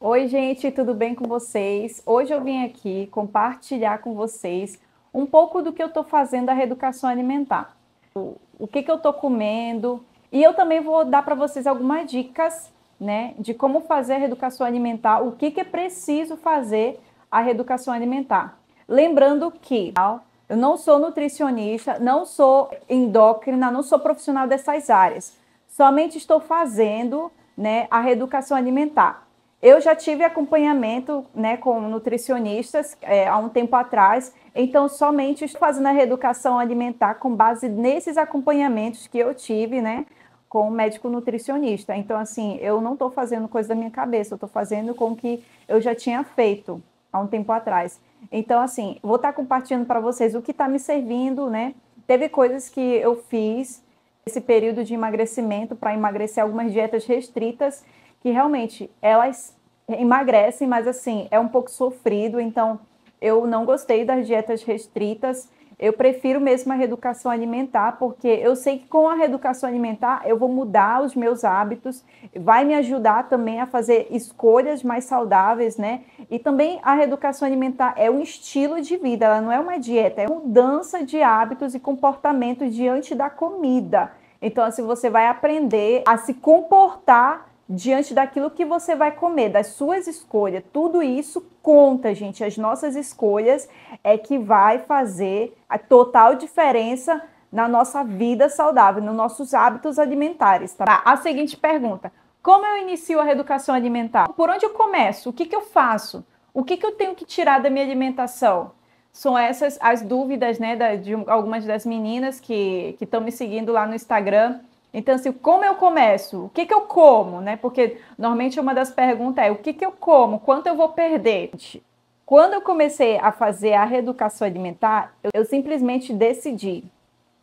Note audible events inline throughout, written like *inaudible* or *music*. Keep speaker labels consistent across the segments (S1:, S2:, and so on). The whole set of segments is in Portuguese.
S1: Oi, gente, tudo bem com vocês? Hoje eu vim aqui compartilhar com vocês um pouco do que eu estou fazendo a reeducação alimentar. O, o que, que eu estou comendo. E eu também vou dar para vocês algumas dicas né, de como fazer a reeducação alimentar, o que, que é preciso fazer a reeducação alimentar. Lembrando que eu não sou nutricionista, não sou endócrina, não sou profissional dessas áreas. Somente estou fazendo né, a reeducação alimentar. Eu já tive acompanhamento né, com nutricionistas é, há um tempo atrás, então somente estou fazendo a reeducação alimentar com base nesses acompanhamentos que eu tive, né? Com o médico nutricionista. Então, assim, eu não estou fazendo coisa da minha cabeça, eu estou fazendo com o que eu já tinha feito há um tempo atrás. Então, assim, vou estar tá compartilhando para vocês o que está me servindo, né? Teve coisas que eu fiz esse período de emagrecimento para emagrecer algumas dietas restritas que realmente elas emagrecem, mas assim, é um pouco sofrido, então eu não gostei das dietas restritas. Eu prefiro mesmo a reeducação alimentar, porque eu sei que com a reeducação alimentar eu vou mudar os meus hábitos, vai me ajudar também a fazer escolhas mais saudáveis, né? E também a reeducação alimentar é um estilo de vida, ela não é uma dieta, é mudança de hábitos e comportamento diante da comida. Então, assim, você vai aprender a se comportar diante daquilo que você vai comer, das suas escolhas. Tudo isso conta, gente. As nossas escolhas é que vai fazer a total diferença na nossa vida saudável, nos nossos hábitos alimentares, tá? A seguinte pergunta: como eu inicio a reeducação alimentar? Por onde eu começo? O que, que eu faço? O que, que eu tenho que tirar da minha alimentação? São essas as dúvidas, né, de algumas das meninas que estão me seguindo lá no Instagram então, assim, como eu começo? O que, que eu como, né? Porque normalmente uma das perguntas é o que, que eu como? Quanto eu vou perder? Quando eu comecei a fazer a reeducação alimentar, eu, eu simplesmente decidi.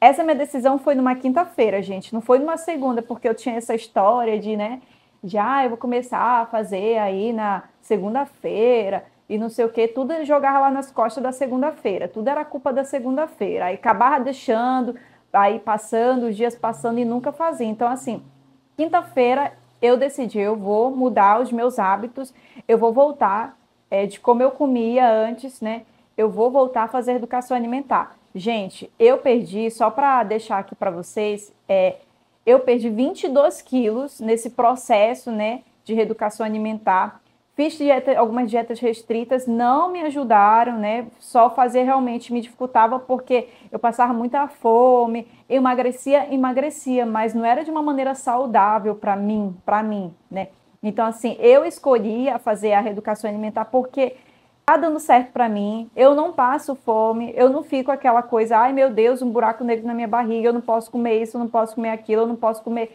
S1: Essa minha decisão foi numa quinta-feira, gente, não foi numa segunda, porque eu tinha essa história de, né, de, ah, eu vou começar a fazer aí na segunda-feira e não sei o que, tudo jogava lá nas costas da segunda-feira, tudo era culpa da segunda-feira. Aí acabava deixando, aí passando, os dias passando e nunca fazia. Então, assim, quinta-feira eu decidi, eu vou mudar os meus hábitos, eu vou voltar é, de como eu comia antes, né? Eu vou voltar a fazer educação alimentar. Gente, eu perdi, só para deixar aqui para vocês, é, eu perdi 22 quilos nesse processo, né, de reeducação alimentar. Fiz dieta, algumas dietas restritas, não me ajudaram, né? Só fazer realmente me dificultava porque eu passava muita fome, emagrecia, emagrecia, mas não era de uma maneira saudável para mim, para mim, né? Então assim, eu escolhia fazer a reeducação alimentar porque tá dando certo para mim, eu não passo fome, eu não fico aquela coisa, ai meu Deus, um buraco negro na minha barriga, eu não posso comer isso, eu não posso comer aquilo, eu não posso comer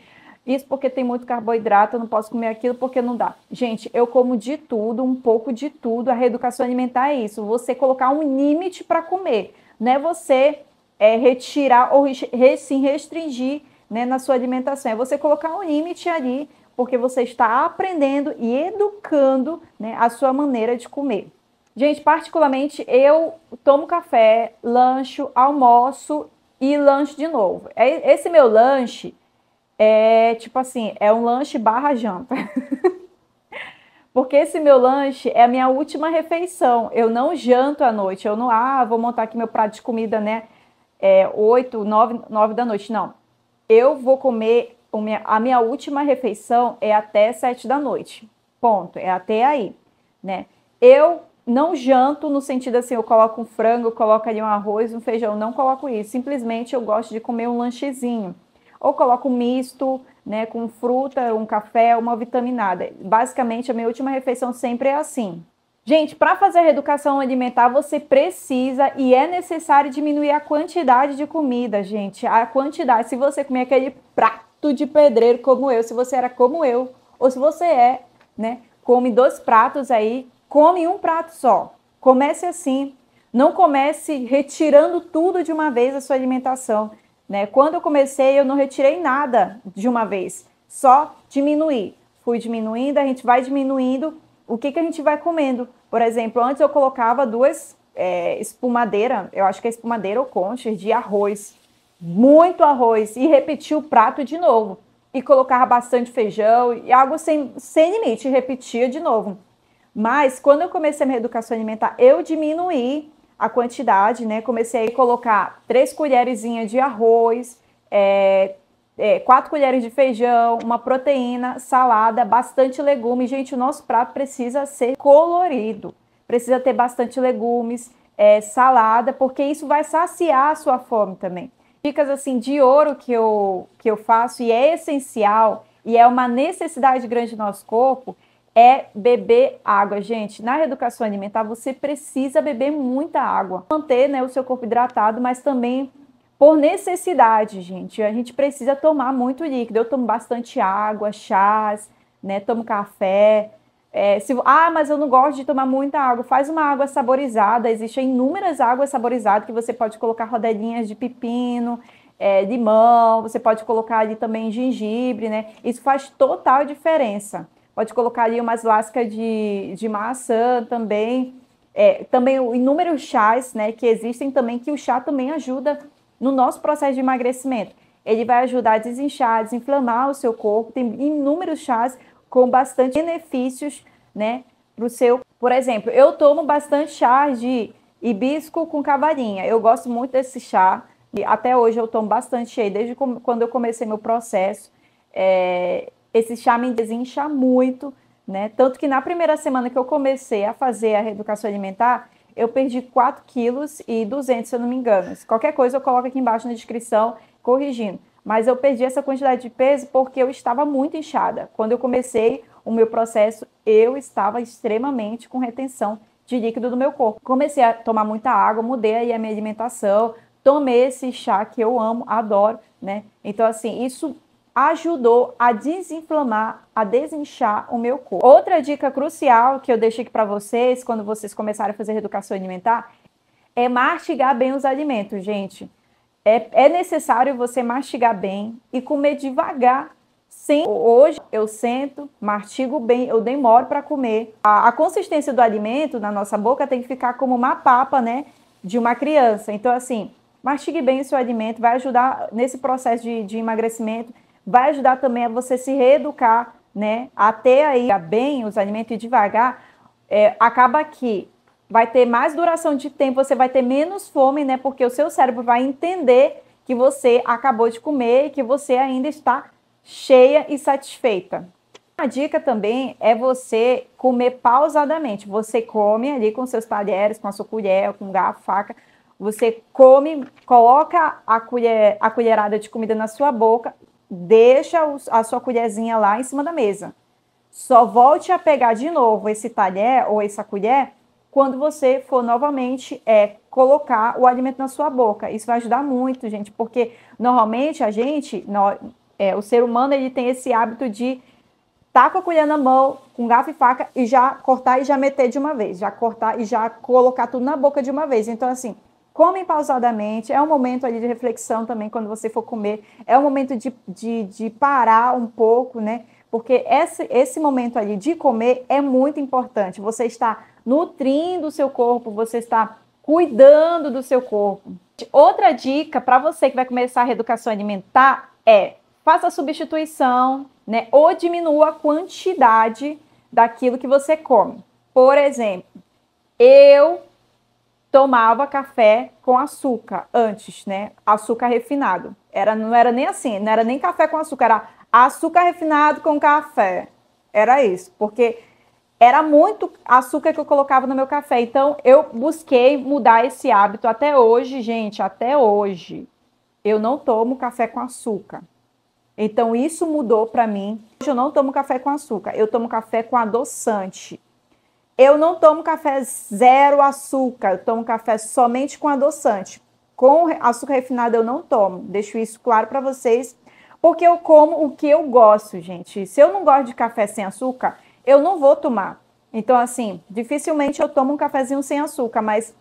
S1: isso porque tem muito carboidrato, eu não posso comer aquilo porque não dá. Gente, eu como de tudo, um pouco de tudo. A reeducação alimentar é isso, você colocar um limite para comer, não é você é, retirar ou re, se restringir né, na sua alimentação, é você colocar um limite ali, porque você está aprendendo e educando né, a sua maneira de comer. Gente, particularmente eu tomo café, lancho, almoço e lanche de novo. É, esse meu lanche é tipo assim, é um lanche barra janta. *laughs* Porque esse meu lanche é a minha última refeição. Eu não janto à noite. Eu não, ah, vou montar aqui meu prato de comida, né? É, 8, 9, 9 da noite. Não. Eu vou comer, a minha última refeição é até 7 da noite. Ponto. É até aí, né? Eu não janto no sentido assim, eu coloco um frango, eu coloco ali um arroz, um feijão. Não coloco isso. Simplesmente eu gosto de comer um lanchezinho ou coloco misto, né, com fruta, um café, uma vitaminada. Basicamente, a minha última refeição sempre é assim. Gente, para fazer reeducação alimentar, você precisa e é necessário diminuir a quantidade de comida, gente. A quantidade. Se você comer aquele prato de pedreiro como eu, se você era como eu, ou se você é, né, come dois pratos aí, come um prato só. Comece assim. Não comece retirando tudo de uma vez a sua alimentação. Né? Quando eu comecei, eu não retirei nada de uma vez, só diminuí. Fui diminuindo, a gente vai diminuindo o que, que a gente vai comendo. Por exemplo, antes eu colocava duas é, espumadeira, eu acho que é espumadeira ou conchas, de arroz. Muito arroz. E repetia o prato de novo. E colocava bastante feijão e algo sem, sem limite. E repetia de novo. Mas quando eu comecei a minha educação alimentar, eu diminuí a quantidade, né? Comecei a colocar três colherzinhas de arroz, é, é, quatro colheres de feijão, uma proteína, salada, bastante legume. Gente, o nosso prato precisa ser colorido, precisa ter bastante legumes, é, salada, porque isso vai saciar a sua fome também. Dicas assim de ouro que eu, que eu faço e é essencial e é uma necessidade grande do nosso corpo é beber água, gente. Na reeducação alimentar você precisa beber muita água, manter né, o seu corpo hidratado, mas também por necessidade, gente. A gente precisa tomar muito líquido. Eu tomo bastante água, chás, né? Tomo café. É, se, ah, mas eu não gosto de tomar muita água. Faz uma água saborizada. Existem inúmeras águas saborizadas que você pode colocar rodelinhas de pepino, é, limão. Você pode colocar ali também gengibre, né? Isso faz total diferença. Pode colocar ali umas lascas de, de maçã também. É, também inúmeros chás né, que existem também, que o chá também ajuda no nosso processo de emagrecimento. Ele vai ajudar a desinchar, desinflamar o seu corpo. Tem inúmeros chás com bastante benefícios né, para o seu. Por exemplo, eu tomo bastante chá de hibisco com cavarinha. Eu gosto muito desse chá. E até hoje eu tomo bastante cheio, desde quando eu comecei meu processo. É, esse me desincha muito, né? Tanto que na primeira semana que eu comecei a fazer a reeducação alimentar, eu perdi 4 quilos e 200, se eu não me engano. Se qualquer coisa eu coloco aqui embaixo na descrição, corrigindo. Mas eu perdi essa quantidade de peso porque eu estava muito inchada. Quando eu comecei o meu processo, eu estava extremamente com retenção de líquido do meu corpo. Comecei a tomar muita água, mudei aí a minha alimentação, tomei esse chá que eu amo, adoro, né? Então, assim, isso ajudou a desinflamar, a desinchar o meu corpo. Outra dica crucial que eu deixei aqui para vocês quando vocês começarem a fazer reeducação alimentar é mastigar bem os alimentos, gente. É, é necessário você mastigar bem e comer devagar. Sim, hoje eu sento, mastigo bem, eu demoro para comer. A, a consistência do alimento na nossa boca tem que ficar como uma papa, né, de uma criança. Então, assim, mastigue bem o seu alimento, vai ajudar nesse processo de, de emagrecimento vai ajudar também a você se reeducar, né? Até aí bem os alimentos e devagar, é, acaba que vai ter mais duração de tempo, você vai ter menos fome, né? Porque o seu cérebro vai entender que você acabou de comer e que você ainda está cheia e satisfeita. Uma dica também é você comer pausadamente. Você come ali com seus talheres, com a sua colher, com garfo, faca. Você come, coloca a, colher, a colherada de comida na sua boca, deixa a sua colherzinha lá em cima da mesa. Só volte a pegar de novo esse talher ou essa colher quando você for novamente é, colocar o alimento na sua boca. Isso vai ajudar muito, gente, porque normalmente a gente, no, é, o ser humano, ele tem esse hábito de tá com a colher na mão, com garfo e faca e já cortar e já meter de uma vez, já cortar e já colocar tudo na boca de uma vez. Então, assim, comem pausadamente, é um momento ali de reflexão também quando você for comer, é um momento de, de, de parar um pouco, né? Porque esse, esse momento ali de comer é muito importante. Você está nutrindo o seu corpo, você está cuidando do seu corpo. Outra dica para você que vai começar a reeducação alimentar é faça a substituição, né? Ou diminua a quantidade daquilo que você come. Por exemplo, eu tomava café com açúcar antes, né? Açúcar refinado. Era, não era nem assim, não era nem café com açúcar, era açúcar refinado com café. Era isso, porque era muito açúcar que eu colocava no meu café. Então eu busquei mudar esse hábito até hoje, gente, até hoje. Eu não tomo café com açúcar. Então isso mudou para mim. Hoje eu não tomo café com açúcar, eu tomo café com adoçante. Eu não tomo café zero açúcar, eu tomo café somente com adoçante. Com açúcar refinado eu não tomo, deixo isso claro para vocês, porque eu como o que eu gosto, gente. Se eu não gosto de café sem açúcar, eu não vou tomar. Então, assim, dificilmente eu tomo um cafezinho sem açúcar, mas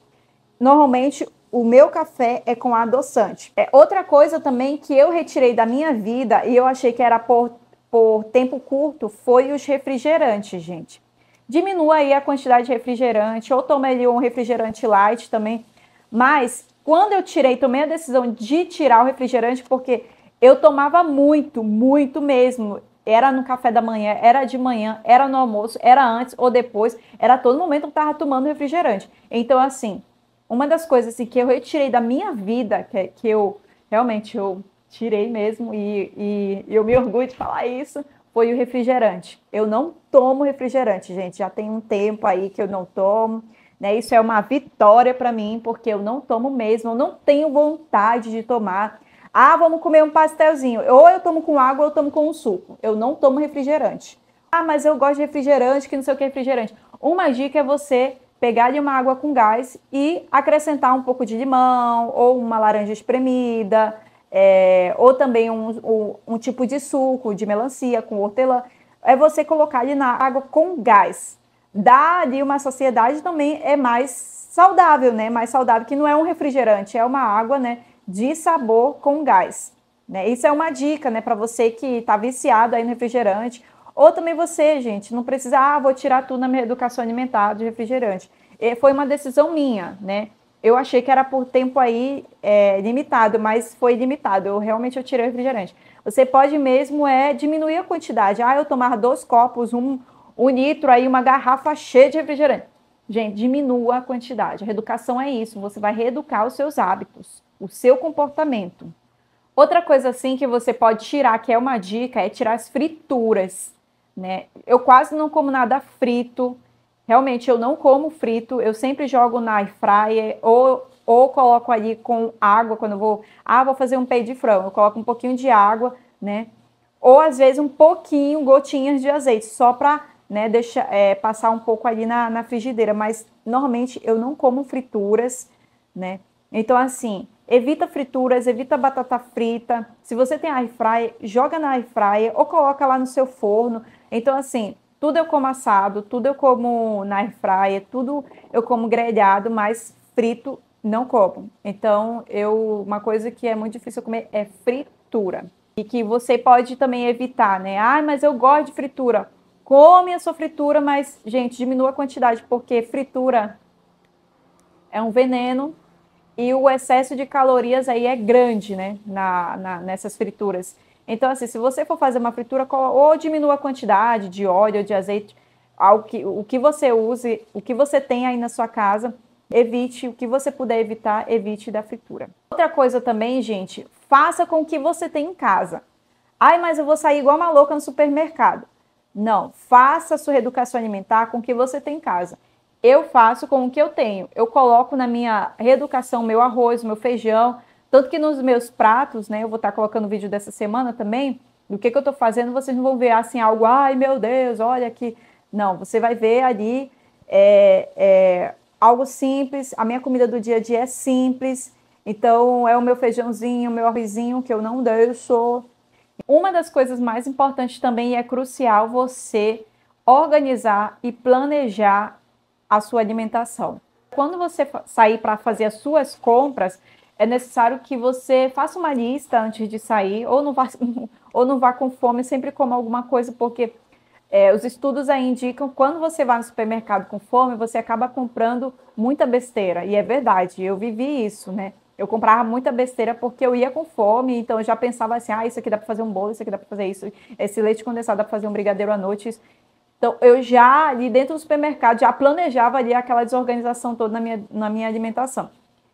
S1: normalmente o meu café é com adoçante. É outra coisa também que eu retirei da minha vida e eu achei que era por, por tempo curto foi os refrigerantes, gente diminua aí a quantidade de refrigerante, ou tome ali um refrigerante light também. Mas quando eu tirei, tomei a decisão de tirar o refrigerante, porque eu tomava muito, muito mesmo. Era no café da manhã, era de manhã, era no almoço, era antes ou depois, era todo momento que eu estava tomando refrigerante. Então, assim, uma das coisas assim, que eu retirei da minha vida, que, é, que eu realmente eu tirei mesmo, e, e eu me orgulho de falar isso, foi o refrigerante. Eu não tomo refrigerante, gente. Já tem um tempo aí que eu não tomo. Né? Isso é uma vitória para mim, porque eu não tomo mesmo, eu não tenho vontade de tomar. Ah, vamos comer um pastelzinho. Ou eu tomo com água ou eu tomo com um suco. Eu não tomo refrigerante. Ah, mas eu gosto de refrigerante, que não sei o que é refrigerante. Uma dica é você pegar uma água com gás e acrescentar um pouco de limão ou uma laranja espremida, é, ou também um, um, um, tipo de suco de melancia com hortelã, é você colocar ali na água com gás. Dá ali uma sociedade também é mais saudável, né? Mais saudável, que não é um refrigerante, é uma água, né? De sabor com gás. Né? Isso é uma dica, né? Para você que está viciado aí no refrigerante. Ou também você, gente, não precisa, ah, vou tirar tudo na minha educação alimentar de refrigerante. E é, foi uma decisão minha, né? eu achei que era por tempo aí é, limitado, mas foi limitado. Eu realmente eu tirei o refrigerante. Você pode mesmo é diminuir a quantidade. Ah, eu tomar dois copos, um, um litro aí, uma garrafa cheia de refrigerante. Gente, diminua a quantidade. A reeducação é isso. Você vai reeducar os seus hábitos, o seu comportamento. Outra coisa assim que você pode tirar, que é uma dica, é tirar as frituras. Né? Eu quase não como nada frito. Realmente eu não como frito, eu sempre jogo na air fryer ou ou coloco ali com água quando eu vou, ah, vou fazer um peito de frango, eu coloco um pouquinho de água, né? Ou às vezes um pouquinho, gotinhas de azeite, só para né, deixa, é, passar um pouco ali na, na, frigideira, mas normalmente eu não como frituras, né? Então, assim, evita frituras, evita batata frita. Se você tem air fryer, joga na air fryer ou coloca lá no seu forno. Então, assim, tudo eu como assado, tudo eu como na airfryer, tudo eu como grelhado, mas frito não como. Então, eu uma coisa que é muito difícil comer é fritura. E que você pode também evitar, né? Ah, mas eu gosto de fritura. Come a sua fritura, mas gente, diminua a quantidade, porque fritura é um veneno e o excesso de calorias aí é grande, né, na, na nessas frituras. Então, assim, se você for fazer uma fritura, ou diminua a quantidade de óleo, de azeite, ao que, o que você use, o que você tem aí na sua casa, evite, o que você puder evitar, evite da fritura. Outra coisa também, gente, faça com o que você tem em casa. Ai, mas eu vou sair igual uma louca no supermercado. Não, faça a sua reeducação alimentar com o que você tem em casa. Eu faço com o que eu tenho. Eu coloco na minha reeducação meu arroz, meu feijão, tanto que nos meus pratos, né, eu vou estar colocando o vídeo dessa semana também, do que, que eu estou fazendo, vocês não vão ver assim algo, ai meu Deus, olha aqui. Não, você vai ver ali é, é, algo simples, a minha comida do dia a dia é simples, então é o meu feijãozinho, o meu arrozinho que eu não deixo. Uma das coisas mais importantes também e é crucial você organizar e planejar a sua alimentação. Quando você sair para fazer as suas compras, é necessário que você faça uma lista antes de sair, ou não vá, *laughs* ou não vá com fome, sempre coma alguma coisa, porque é, os estudos aí indicam que quando você vai no supermercado com fome, você acaba comprando muita besteira. E é verdade, eu vivi isso, né? Eu comprava muita besteira porque eu ia com fome, então eu já pensava assim: ah, isso aqui dá para fazer um bolo, isso aqui dá para fazer isso, esse leite condensado dá para fazer um brigadeiro à noite. Então eu já ali dentro do supermercado já planejava ali aquela desorganização toda na minha, na minha alimentação.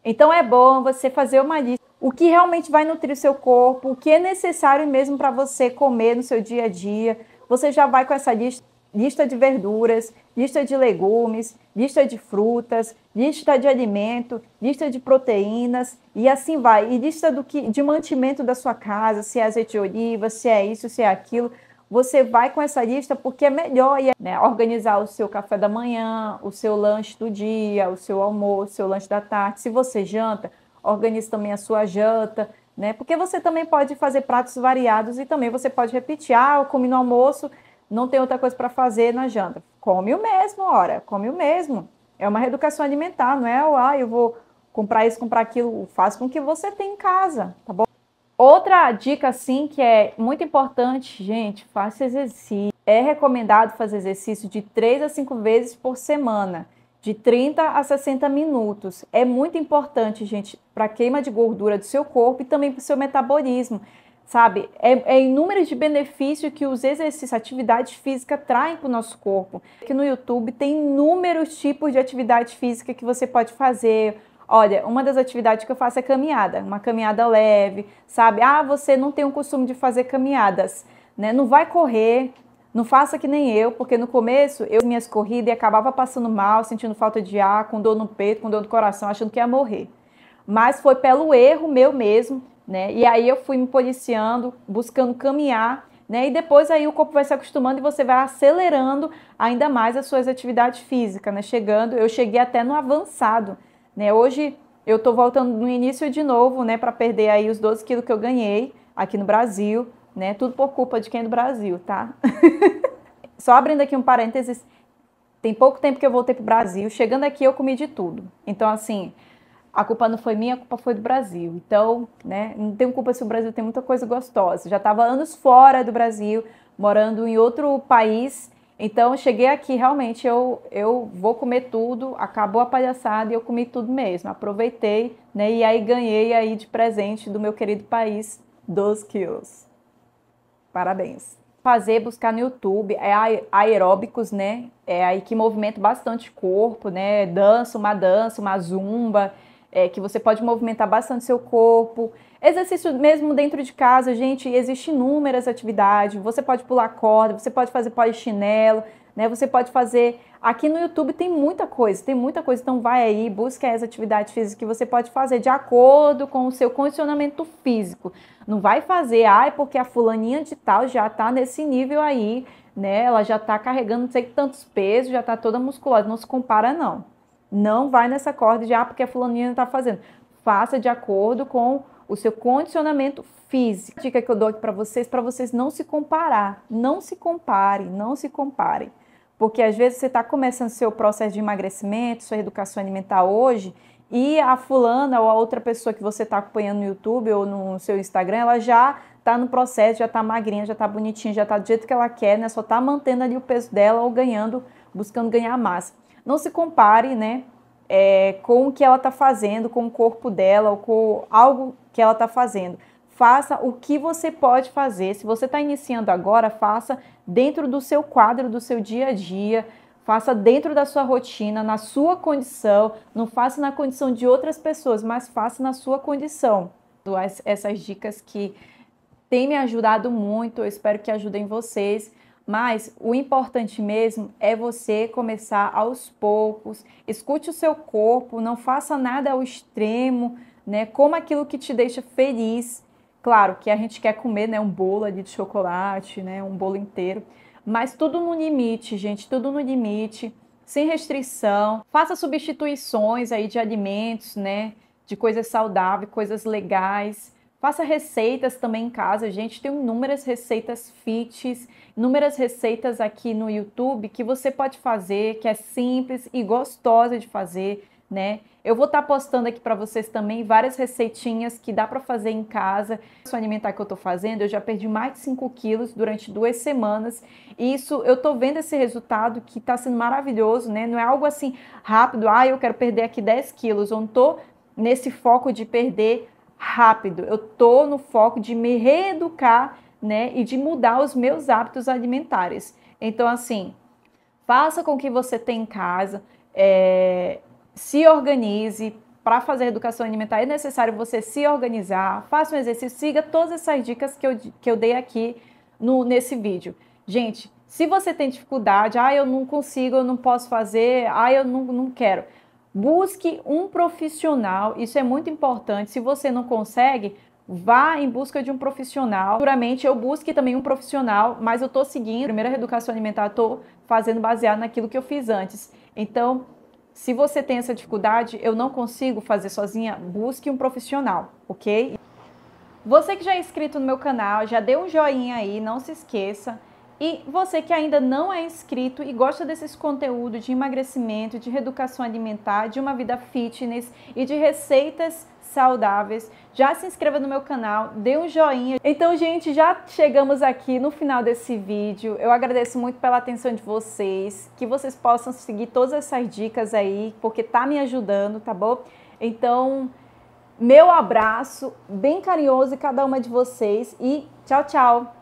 S1: Então é bom você fazer uma lista o que realmente vai nutrir o seu corpo, o que é necessário mesmo para você comer no seu dia a dia. Você já vai com essa lista, lista de verduras, lista de legumes, lista de frutas, lista de alimento, lista de proteínas e assim vai. E lista do que de mantimento da sua casa, se é azeite de oliva, se é isso, se é aquilo você vai com essa lista porque é melhor é, né, organizar o seu café da manhã, o seu lanche do dia, o seu almoço, o seu lanche da tarde. Se você janta, organize também a sua janta, né? Porque você também pode fazer pratos variados e também você pode repetir, ah, eu comi no almoço, não tem outra coisa para fazer na janta. Come o mesmo, ora, come o mesmo. É uma reeducação alimentar, não é, ah, eu vou comprar isso, comprar aquilo, faz com que você tenha em casa, tá bom? Outra dica, assim, que é muito importante, gente, faça exercício. É recomendado fazer exercício de 3 a 5 vezes por semana, de 30 a 60 minutos. É muito importante, gente, para a queima de gordura do seu corpo e também para o seu metabolismo sabe? É, é inúmeros de benefícios que os exercícios, atividade física traem para o nosso corpo. Aqui no YouTube tem inúmeros tipos de atividade física que você pode fazer, Olha, uma das atividades que eu faço é caminhada, uma caminhada leve, sabe? Ah, você não tem o costume de fazer caminhadas, né? Não vai correr, não faça que nem eu, porque no começo eu minhas corridas e acabava passando mal, sentindo falta de ar, com dor no peito, com dor no coração, achando que ia morrer. Mas foi pelo erro meu mesmo, né? E aí eu fui me policiando, buscando caminhar, né? E depois aí o corpo vai se acostumando e você vai acelerando ainda mais as suas atividades físicas, né? Chegando, eu cheguei até no avançado, né? Hoje eu tô voltando no início de novo, né, para perder aí os 12 quilos que eu ganhei aqui no Brasil, né? Tudo por culpa de quem é do Brasil, tá? *laughs* Só abrindo aqui um parênteses, tem pouco tempo que eu voltei pro Brasil, chegando aqui eu comi de tudo. Então assim, a culpa não foi minha, a culpa foi do Brasil. Então, né, não tenho culpa se o Brasil tem muita coisa gostosa. Já estava anos fora do Brasil, morando em outro país, então, cheguei aqui, realmente, eu, eu vou comer tudo, acabou a palhaçada e eu comi tudo mesmo. Aproveitei, né? E aí ganhei aí de presente do meu querido país 12 quilos. Parabéns. Fazer, buscar no YouTube, é aeróbicos, né? É aí que movimento bastante corpo, né? Dança, uma dança, uma zumba é, que você pode movimentar bastante seu corpo. Exercício mesmo dentro de casa, gente, existe inúmeras atividades. Você pode pular corda, você pode fazer polichinelo, chinelo né? Você pode fazer. Aqui no YouTube tem muita coisa, tem muita coisa. Então vai aí, busca as atividades físicas que você pode fazer de acordo com o seu condicionamento físico. Não vai fazer, ai, ah, é porque a fulaninha de tal já tá nesse nível aí, né? Ela já tá carregando não sei tantos pesos, já tá toda musculosa. Não se compara, não. Não vai nessa corda de, ah, porque a fulaninha está fazendo. Faça de acordo com o seu condicionamento físico. A dica que eu dou aqui para vocês, para vocês não se comparar. Não se comparem, não se comparem. Porque às vezes você está começando seu processo de emagrecimento, sua educação alimentar hoje, e a fulana ou a outra pessoa que você está acompanhando no YouTube ou no seu Instagram, ela já está no processo, já está magrinha, já está bonitinha, já está do jeito que ela quer, né? Só está mantendo ali o peso dela ou ganhando, buscando ganhar massa não se compare, né, é, com o que ela está fazendo, com o corpo dela ou com algo que ela está fazendo. Faça o que você pode fazer. Se você está iniciando agora, faça dentro do seu quadro, do seu dia a dia, faça dentro da sua rotina, na sua condição, não faça na condição de outras pessoas, mas faça na sua condição. Essas dicas que têm me ajudado muito, eu espero que ajudem vocês. Mas o importante mesmo é você começar aos poucos, escute o seu corpo, não faça nada ao extremo, né? Coma aquilo que te deixa feliz. Claro que a gente quer comer, né, um bolo ali de chocolate, né, um bolo inteiro, mas tudo no limite, gente, tudo no limite, sem restrição. Faça substituições aí de alimentos, né, de coisas saudáveis, coisas legais. Faça receitas também em casa, gente. Tem inúmeras receitas fits, inúmeras receitas aqui no YouTube que você pode fazer, que é simples e gostosa de fazer, né? Eu vou estar tá postando aqui para vocês também várias receitinhas que dá para fazer em casa. Só alimentar que eu estou fazendo, eu já perdi mais de 5 quilos durante duas semanas. E isso, eu estou vendo esse resultado que está sendo maravilhoso, né? Não é algo assim rápido, ah, eu quero perder aqui 10 quilos. Eu não tô nesse foco de perder rápido. Eu tô no foco de me reeducar, né, e de mudar os meus hábitos alimentares. Então, assim, faça com que você tenha em casa, é, se organize. Para fazer educação alimentar é necessário você se organizar, faça um exercício, siga todas essas dicas que eu, que eu dei aqui no, nesse vídeo. Gente, se você tem dificuldade, ah, eu não consigo, eu não posso fazer, ah, eu não, não quero. Busque um profissional, isso é muito importante. Se você não consegue, vá em busca de um profissional. Puramente eu busque também um profissional, mas eu estou seguindo. A primeira reeducação alimentar, estou fazendo baseado naquilo que eu fiz antes. Então, se você tem essa dificuldade, eu não consigo fazer sozinha, busque um profissional, ok? Você que já é inscrito no meu canal, já deu um joinha aí, não se esqueça. E você que ainda não é inscrito e gosta desses conteúdos de emagrecimento, de reeducação alimentar, de uma vida fitness e de receitas saudáveis, já se inscreva no meu canal, dê um joinha. Então, gente, já chegamos aqui no final desse vídeo. Eu agradeço muito pela atenção de vocês, que vocês possam seguir todas essas dicas aí, porque tá me ajudando, tá bom? Então, meu abraço bem carinhoso a cada uma de vocês e tchau, tchau.